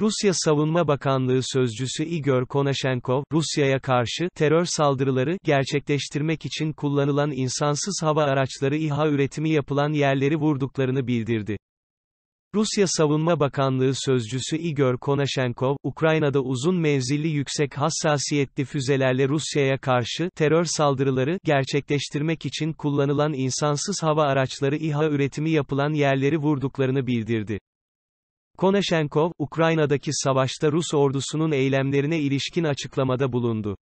Rusya Savunma Bakanlığı sözcüsü Igor Konashenkov, Rusya'ya karşı terör saldırıları gerçekleştirmek için kullanılan insansız hava araçları İHA üretimi yapılan yerleri vurduklarını bildirdi. Rusya Savunma Bakanlığı sözcüsü Igor Konashenkov, Ukrayna'da uzun menzilli yüksek hassasiyetli füzelerle Rusya'ya karşı terör saldırıları gerçekleştirmek için kullanılan insansız hava araçları İHA üretimi yapılan yerleri vurduklarını bildirdi. Konaşenkov, Ukrayna'daki savaşta Rus ordusunun eylemlerine ilişkin açıklamada bulundu.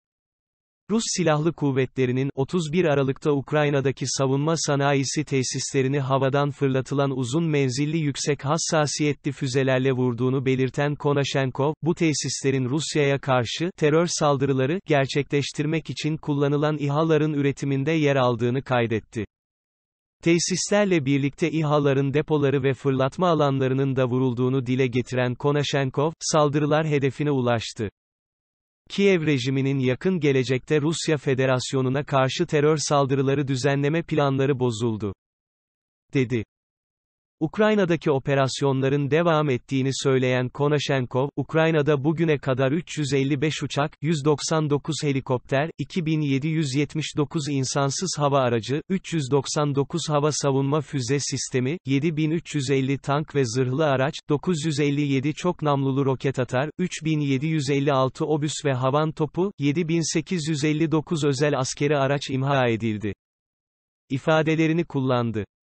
Rus Silahlı Kuvvetleri'nin 31 Aralık'ta Ukrayna'daki savunma sanayisi tesislerini havadan fırlatılan uzun menzilli yüksek hassasiyetli füzelerle vurduğunu belirten Konaşenkov, bu tesislerin Rusya'ya karşı terör saldırıları gerçekleştirmek için kullanılan İHA'ların üretiminde yer aldığını kaydetti. Tesislerle birlikte İHA'ların depoları ve fırlatma alanlarının da vurulduğunu dile getiren Konaşenkov, saldırılar hedefine ulaştı. Kiev rejiminin yakın gelecekte Rusya Federasyonu'na karşı terör saldırıları düzenleme planları bozuldu dedi. Ukrayna'daki operasyonların devam ettiğini söyleyen Konashenkov, Ukrayna'da bugüne kadar 355 uçak, 199 helikopter, 2779 insansız hava aracı, 399 hava savunma füze sistemi, 7350 tank ve zırhlı araç, 957 çok namlulu roket atar, 3756 obüs ve havan topu, 7859 özel askeri araç imha edildi ifadelerini kullandı.